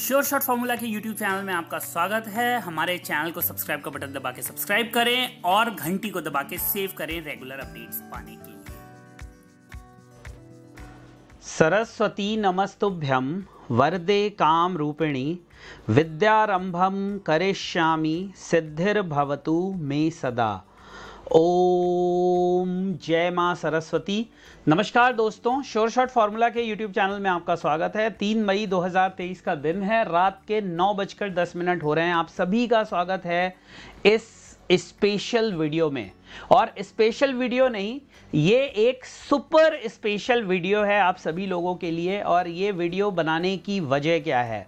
sure shot formula के YouTube channel में आपका स्वागत है हमारे चैनल को सब्सक्राइब का बटन दबा के सब्सक्राइब करें और घंटी को दबा के सेव करें रेगुलर अपडेट्स पाने के लिए सरस्वती नमस्तुभ्यम वरदे काम रूपिणी विद्यारंभम करिष्यामि भवतु मे सदा ओम जय माँ सरस्वती नमस्कार दोस्तों शोर शॉट फार्मूला के यूट्यूब चैनल में आपका स्वागत है तीन मई 2023 का दिन है रात के नौ बजकर दस मिनट हो रहे हैं आप सभी का स्वागत है इस स्पेशल वीडियो में और स्पेशल वीडियो नहीं ये एक सुपर स्पेशल वीडियो है आप सभी लोगों के लिए और ये वीडियो बनाने की वजह क्या है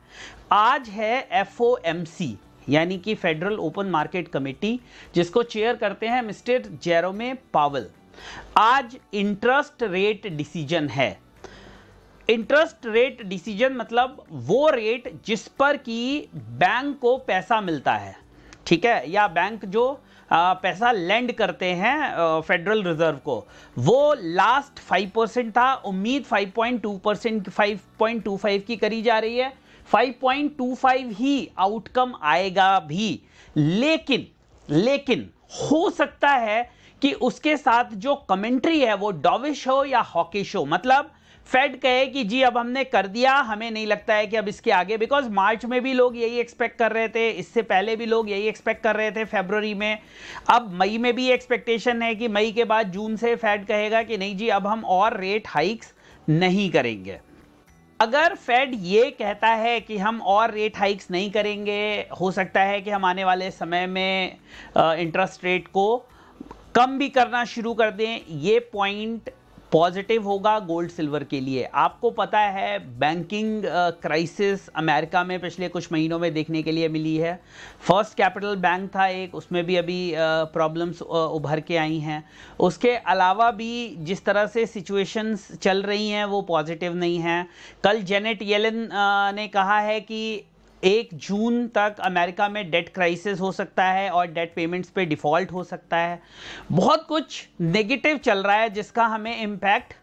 आज है एफ ओ एम सी यानी कि फेडरल ओपन मार्केट कमेटी जिसको चेयर करते हैं मिस्टर जेरोमे पावल आज इंटरेस्ट रेट डिसीजन है इंटरेस्ट रेट डिसीजन मतलब वो रेट जिस पर कि बैंक को पैसा मिलता है ठीक है या बैंक जो पैसा लैंड करते हैं फेडरल रिजर्व को वो लास्ट 5 परसेंट था उम्मीद 5.2 परसेंट 5.25 की करी जा रही है 5.25 ही आउटकम आएगा भी लेकिन लेकिन हो सकता है कि उसके साथ जो कमेंट्री है वो डॉविश हो या हॉकिश हो मतलब फेड कहे कि जी अब हमने कर दिया हमें नहीं लगता है कि अब इसके आगे बिकॉज मार्च में भी लोग यही एक्सपेक्ट कर रहे थे इससे पहले भी लोग यही एक्सपेक्ट कर रहे थे फेबररी में अब मई में भी एक्सपेक्टेशन है कि मई के बाद जून से फेड कहेगा कि नहीं जी अब हम और रेट हाइक्स नहीं करेंगे अगर फेड ये कहता है कि हम और रेट हाइक्स नहीं करेंगे हो सकता है कि हम आने वाले समय में इंटरेस्ट रेट को कम भी करना शुरू कर दें ये पॉइंट पॉजिटिव होगा गोल्ड सिल्वर के लिए आपको पता है बैंकिंग क्राइसिस अमेरिका में पिछले कुछ महीनों में देखने के लिए मिली है फर्स्ट कैपिटल बैंक था एक उसमें भी अभी प्रॉब्लम्स उभर के आई हैं उसके अलावा भी जिस तरह से सिचुएशंस चल रही हैं वो पॉजिटिव नहीं हैं कल जेनेट येलन ने कहा है कि एक जून तक अमेरिका में डेट क्राइसिस हो सकता है और डेट पेमेंट्स पे डिफ़ॉल्ट हो सकता है बहुत कुछ नेगेटिव चल रहा है जिसका हमें इम्पैक्ट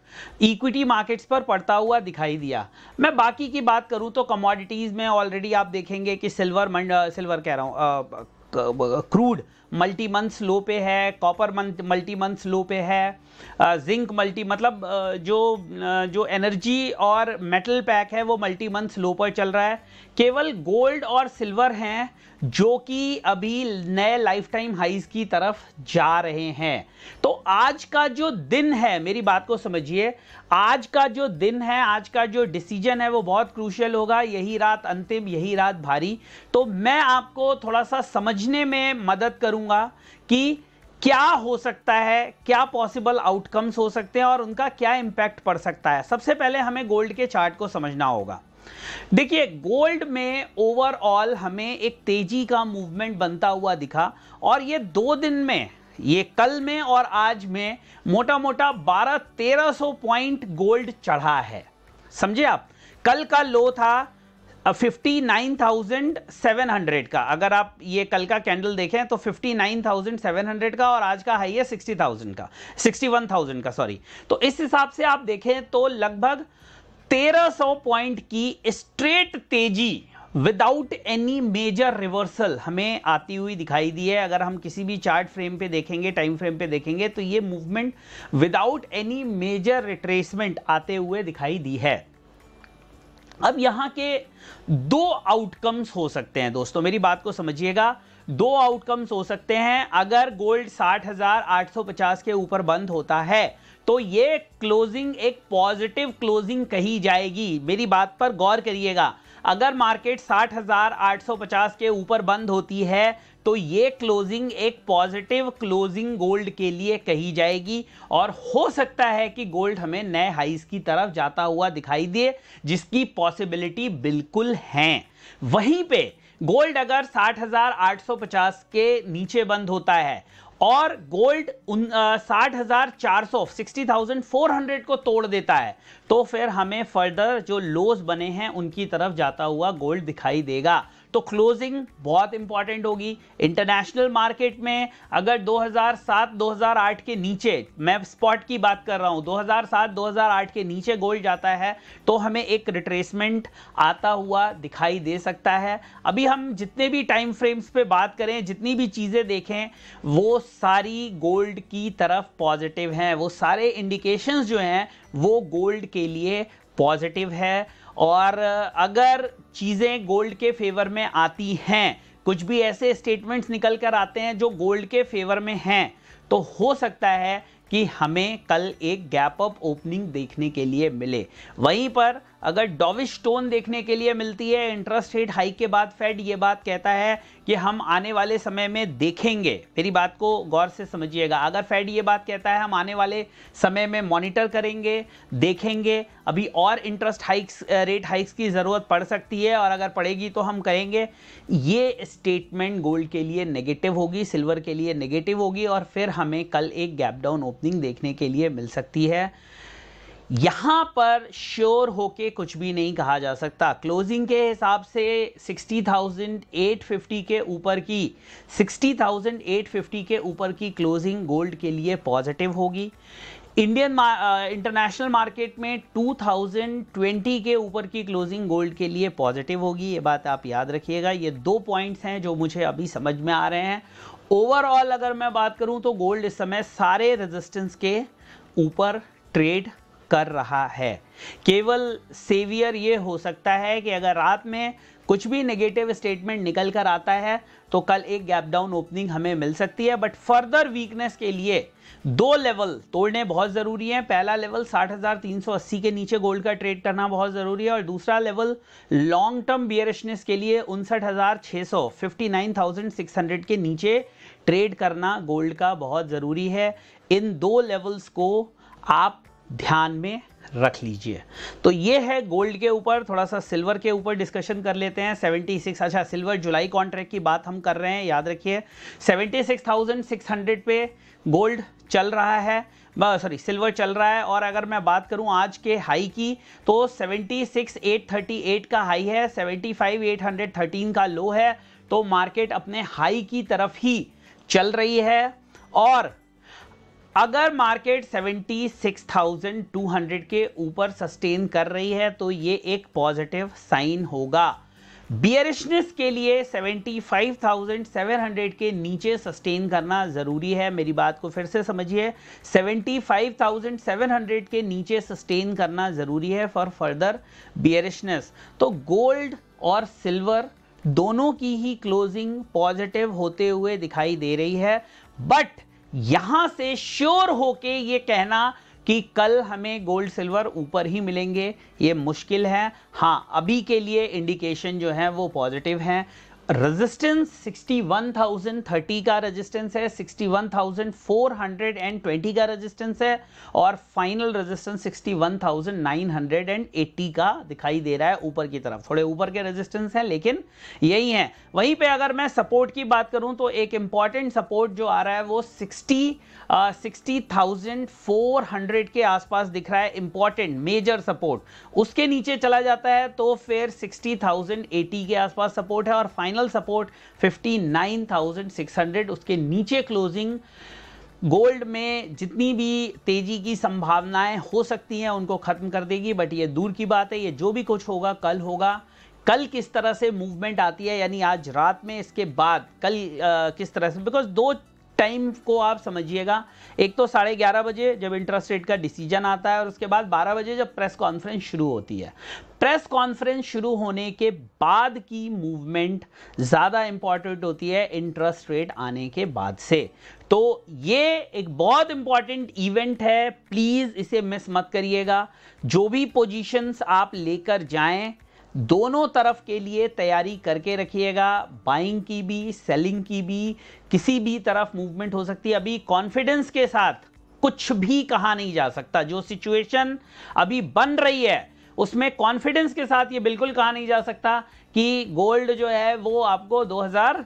इक्विटी मार्केट्स पर पड़ता हुआ दिखाई दिया मैं बाकी की बात करूं तो कमोडिटीज़ में ऑलरेडी आप देखेंगे कि सिल्वर मंड सिल्वर कह रहा हूँ क्रूड मल्टी मंथ्स लो पे है कॉपर मल्टी मंथ्स लो पे है जिंक मल्टी मतलब जो जो एनर्जी और मेटल पैक है वो मल्टी मंथ्स लो पर चल रहा है केवल गोल्ड और सिल्वर हैं जो कि अभी नए लाइफ टाइम हाइज की तरफ जा रहे हैं तो आज का जो दिन है मेरी बात को समझिए आज का जो दिन है आज का जो डिसीजन है वो बहुत क्रूशल होगा यही रात अंतिम यही रात भारी तो मैं आपको थोड़ा सा समझने में मदद करूँ करूंगा कि क्या हो सकता है क्या पॉसिबल आउटकम्स हो सकते हैं और उनका क्या इंपैक्ट पड़ सकता है सबसे पहले हमें गोल्ड के चार्ट को समझना होगा देखिए गोल्ड में ओवरऑल हमें एक तेजी का मूवमेंट बनता हुआ दिखा और ये दो दिन में ये कल में और आज में मोटा मोटा बारह तेरह सौ पॉइंट गोल्ड चढ़ा है समझे आप कल का लो था fifty nine thousand seven hundred का अगर आप ये कल का कैंडल देखें तो fifty nine thousand seven hundred का और आज का हाई है सिक्सटी थाउजेंड का सिक्सटी वन थाउजेंड का सॉरी तो इस हिसाब से आप देखें तो लगभग तेरह सौ पॉइंट की स्ट्रेट तेजी विदाउट एनी मेजर रिवर्सल हमें आती हुई दिखाई दी है अगर हम किसी भी चार्ट फ्रेम पे देखेंगे टाइम फ्रेम पे देखेंगे तो ये movement without any major retracement आते हुए दिखाई दी है अब यहाँ के दो आउटकम्स हो सकते हैं दोस्तों मेरी बात को समझिएगा दो आउटकम्स हो सकते हैं अगर गोल्ड साठ हजार आठ सौ पचास के ऊपर बंद होता है तो ये क्लोजिंग एक पॉजिटिव क्लोजिंग कही जाएगी मेरी बात पर गौर करिएगा अगर मार्केट 60,850 के ऊपर बंद होती है तो ये क्लोजिंग एक पॉजिटिव क्लोजिंग गोल्ड के लिए कही जाएगी और हो सकता है कि गोल्ड हमें नए हाइस की तरफ जाता हुआ दिखाई दिए जिसकी पॉसिबिलिटी बिल्कुल है वहीं पे गोल्ड अगर 60,850 के नीचे बंद होता है और गोल्ड साठ हजार चार सौ सिक्सटी थाउजेंड फोर हंड्रेड को तोड़ देता है तो फिर हमें फर्दर जो लोज बने हैं उनकी तरफ जाता हुआ गोल्ड दिखाई देगा तो क्लोजिंग बहुत इंपॉर्टेंट होगी इंटरनेशनल मार्केट में अगर 2007-2008 के नीचे मैं स्पॉट की बात कर रहा हूँ 2007-2008 के नीचे गोल्ड जाता है तो हमें एक रिट्रेसमेंट आता हुआ दिखाई दे सकता है अभी हम जितने भी टाइम फ्रेम्स पे बात करें जितनी भी चीज़ें देखें वो सारी गोल्ड की तरफ पॉजिटिव हैं वो सारे इंडिकेशंस जो हैं वो गोल्ड के लिए पॉजिटिव है और अगर चीज़ें गोल्ड के फेवर में आती हैं कुछ भी ऐसे स्टेटमेंट्स निकल कर आते हैं जो गोल्ड के फेवर में हैं तो हो सकता है कि हमें कल एक गैप अप ओपनिंग देखने के लिए मिले वहीं पर अगर डॉविश टोन देखने के लिए मिलती है इंटरेस्ट रेट हाइक के बाद फेड ये बात कहता है कि हम आने वाले समय में देखेंगे मेरी बात को गौर से समझिएगा अगर फेड ये बात कहता है हम आने वाले समय में मॉनिटर करेंगे देखेंगे अभी और इंटरेस्ट हाइक्स रेट हाइक्स की ज़रूरत पड़ सकती है और अगर पड़ेगी तो हम करेंगे ये स्टेटमेंट गोल्ड के लिए नेगेटिव होगी सिल्वर के लिए नेगेटिव होगी और फिर हमें कल एक गैप डाउन ओपनिंग देखने के लिए मिल सकती है यहाँ पर श्योर होके कुछ भी नहीं कहा जा सकता क्लोजिंग के हिसाब से 60,850 के ऊपर की 60,850 के ऊपर की क्लोजिंग गोल्ड के लिए पॉजिटिव होगी इंडियन इंटरनेशनल मार्केट में 2020 के ऊपर की क्लोजिंग गोल्ड के लिए पॉजिटिव होगी ये बात आप याद रखिएगा ये दो पॉइंट्स हैं जो मुझे अभी समझ में आ रहे हैं ओवरऑल अगर मैं बात करूं तो गोल्ड इस समय सारे रेजिस्टेंस के ऊपर ट्रेड कर रहा है केवल सेवियर ये हो सकता है कि अगर रात में कुछ भी नेगेटिव स्टेटमेंट निकल कर आता है तो कल एक गैप डाउन ओपनिंग हमें मिल सकती है बट फर्दर वीकनेस के लिए दो लेवल तोड़ने बहुत ज़रूरी है पहला लेवल 60,380 के नीचे गोल्ड का ट्रेड करना बहुत ज़रूरी है और दूसरा लेवल लॉन्ग टर्म बियरिशनेस के लिए उनसठ हज़ार के नीचे ट्रेड करना गोल्ड का बहुत ज़रूरी है इन दो लेवल्स को आप ध्यान में रख लीजिए तो ये है गोल्ड के ऊपर थोड़ा सा सिल्वर के ऊपर डिस्कशन कर लेते हैं 76 अच्छा सिल्वर जुलाई कॉन्ट्रैक्ट की बात हम कर रहे हैं याद रखिए 76,600 पे गोल्ड चल रहा है सॉरी सिल्वर चल रहा है और अगर मैं बात करूं आज के हाई की तो 76,838 का हाई है 75,813 का लो है तो मार्केट अपने हाई की तरफ ही चल रही है और अगर मार्केट 76,200 के ऊपर सस्टेन कर रही है तो ये एक पॉजिटिव साइन होगा बियरिशनेस के लिए 75,700 के नीचे सस्टेन करना ज़रूरी है मेरी बात को फिर से समझिए 75,700 के नीचे सस्टेन करना ज़रूरी है फॉर फर्दर बियरिशनेस तो गोल्ड और सिल्वर दोनों की ही क्लोजिंग पॉजिटिव होते हुए दिखाई दे रही है बट यहां से श्योर होके ये कहना कि कल हमें गोल्ड सिल्वर ऊपर ही मिलेंगे ये मुश्किल है हाँ अभी के लिए इंडिकेशन जो है वो पॉजिटिव हैं रेजिस्टेंस 61,030 का रेजिस्टेंस है 61,420 का रेजिस्टेंस है और फाइनल रेजिस्टेंस 61,980 का दिखाई दे रहा है ऊपर की तरफ थोड़े ऊपर के रेजिस्टेंस हैं लेकिन यही है वहीं पे अगर मैं सपोर्ट की बात करूं तो एक इंपॉर्टेंट सपोर्ट जो आ रहा है वो 60 60,400 के आसपास दिख रहा है इंपॉर्टेंट मेजर सपोर्ट उसके नीचे चला जाता है तो फिर सिक्सटी के आसपास सपोर्ट है और फाइनल फाइनल सपोर्ट 59,600 उसके नीचे क्लोजिंग गोल्ड में जितनी भी तेज़ी की संभावनाएं हो सकती हैं उनको ख़त्म कर देगी बट ये दूर की बात है ये जो भी कुछ होगा कल होगा कल किस तरह से मूवमेंट आती है यानी आज रात में इसके बाद कल आ, किस तरह से बिकॉज दो टाइम को आप समझिएगा एक तो साढ़े ग्यारह बजे जब इंटरेस्ट रेट का डिसीजन आता है और उसके बाद बारह बजे जब प्रेस कॉन्फ्रेंस शुरू होती है प्रेस कॉन्फ्रेंस शुरू होने के बाद की मूवमेंट ज़्यादा इंपॉर्टेंट होती है इंटरेस्ट रेट आने के बाद से तो ये एक बहुत इंपॉर्टेंट इवेंट है प्लीज़ इसे मिस मत करिएगा जो भी पोजीशंस आप लेकर जाएं दोनों तरफ के लिए तैयारी करके रखिएगा बाइंग की भी सेलिंग की भी किसी भी तरफ मूवमेंट हो सकती है अभी कॉन्फिडेंस के साथ कुछ भी कहा नहीं जा सकता जो सिचुएशन अभी बन रही है उसमें कॉन्फिडेंस के साथ ये बिल्कुल कहा नहीं जा सकता कि गोल्ड जो है वो आपको 2000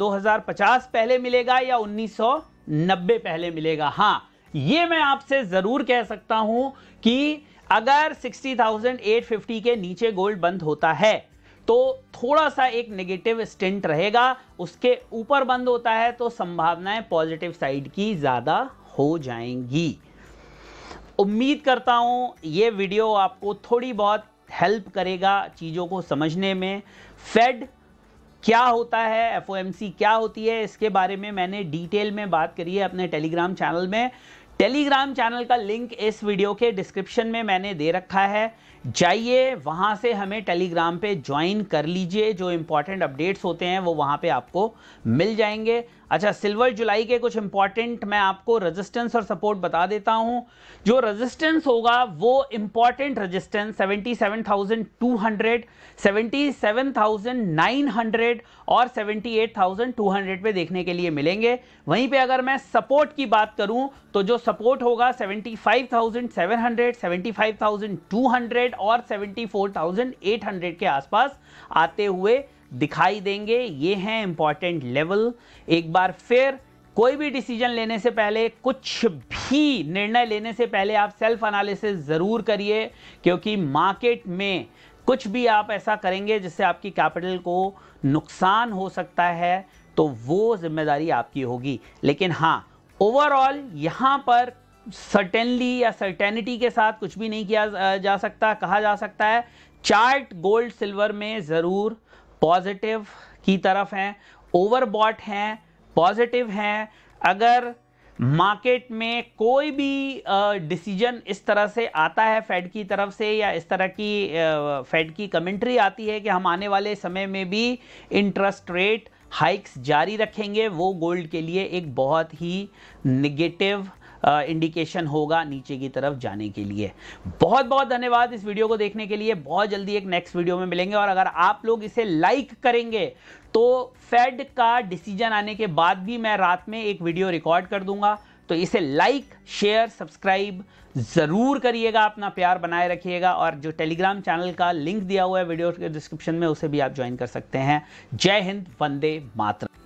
2050 पहले मिलेगा या 1990 पहले मिलेगा हाँ ये मैं आपसे ज़रूर कह सकता हूं कि अगर 60,850 के नीचे गोल्ड बंद होता है तो थोड़ा सा एक नेगेटिव स्टेंट रहेगा उसके ऊपर बंद होता है तो संभावनाएं पॉजिटिव साइड की ज़्यादा हो जाएंगी उम्मीद करता हूँ ये वीडियो आपको थोड़ी बहुत हेल्प करेगा चीज़ों को समझने में फेड क्या होता है एफ क्या होती है इसके बारे में मैंने डिटेल में बात करी है अपने टेलीग्राम चैनल में टेलीग्राम चैनल का लिंक इस वीडियो के डिस्क्रिप्शन में मैंने दे रखा है जाइए वहाँ से हमें टेलीग्राम पे ज्वाइन कर लीजिए जो इम्पॉर्टेंट अपडेट्स होते हैं वो वहाँ पे आपको मिल जाएंगे अच्छा सिल्वर जुलाई के कुछ इंपॉर्टेंट मैं आपको रेजिस्टेंस और सपोर्ट बता देता हूँ जो रेजिस्टेंस होगा वो इंपॉर्टेंट रेजिस्टेंस 77,200, 77,900 और 78,200 पे देखने के लिए मिलेंगे वहीं पे अगर मैं सपोर्ट की बात करूँ तो जो सपोर्ट होगा 75,700, 75,200 हंड्रेड और seventy four thousand eight hundred के आसपास आते हुए दिखाई देंगे ये हैं इंपॉर्टेंट लेवल एक बार फिर कोई भी डिसीजन लेने से पहले कुछ भी निर्णय लेने से पहले आप सेल्फ एनालिसिस ज़रूर करिए क्योंकि मार्केट में कुछ भी आप ऐसा करेंगे जिससे आपकी कैपिटल को नुकसान हो सकता है तो वो जिम्मेदारी आपकी होगी लेकिन हाँ ओवरऑल यहाँ पर सर्टेनली या सर्टेनिटी के साथ कुछ भी नहीं किया जा सकता कहा जा सकता है चार्ट गोल्ड सिल्वर में ज़रूर पॉजिटिव की तरफ हैं ओवरबॉट हैं पॉजिटिव हैं अगर मार्केट में कोई भी डिसीजन इस तरह से आता है फेड की तरफ से या इस तरह की फेड की कमेंट्री आती है कि हम आने वाले समय में भी इंटरेस्ट रेट हाइक्स जारी रखेंगे वो गोल्ड के लिए एक बहुत ही निगेटिव इंडिकेशन होगा नीचे की तरफ जाने के लिए बहुत बहुत धन्यवाद इस वीडियो को देखने के लिए बहुत जल्दी एक नेक्स्ट वीडियो में मिलेंगे और अगर आप लोग इसे लाइक करेंगे तो फेड का डिसीजन आने के बाद भी मैं रात में एक वीडियो रिकॉर्ड कर दूंगा तो इसे लाइक शेयर सब्सक्राइब ज़रूर करिएगा अपना प्यार बनाए रखिएगा और जो टेलीग्राम चैनल का लिंक दिया हुआ है वीडियो के डिस्क्रिप्शन में उसे भी आप ज्वाइन कर सकते हैं जय हिंद वंदे मातरम